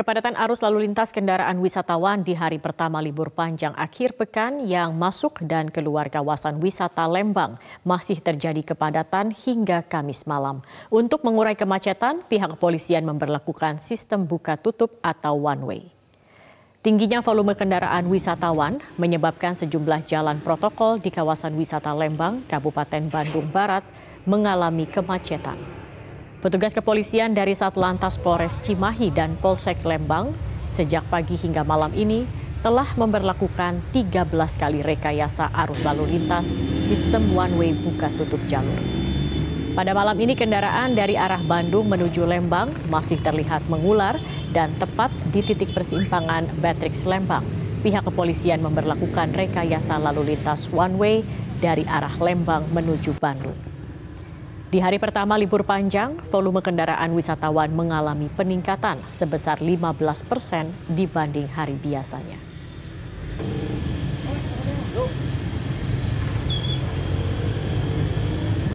Kepadatan arus lalu lintas kendaraan wisatawan di hari pertama libur panjang akhir pekan yang masuk dan keluar kawasan wisata Lembang masih terjadi kepadatan hingga Kamis malam. Untuk mengurai kemacetan, pihak kepolisian memperlakukan sistem buka tutup atau one way. Tingginya volume kendaraan wisatawan menyebabkan sejumlah jalan protokol di kawasan wisata Lembang, Kabupaten Bandung Barat mengalami kemacetan. Petugas kepolisian dari Satlantas Polres Cimahi dan Polsek Lembang sejak pagi hingga malam ini telah memperlakukan 13 kali rekayasa arus lalu lintas sistem one way buka tutup jalur. Pada malam ini kendaraan dari arah Bandung menuju Lembang masih terlihat mengular dan tepat di titik persimpangan Batrix Lembang. Pihak kepolisian memperlakukan rekayasa lalu lintas one way dari arah Lembang menuju Bandung. Di hari pertama libur panjang, volume kendaraan wisatawan mengalami peningkatan sebesar 15 persen dibanding hari biasanya.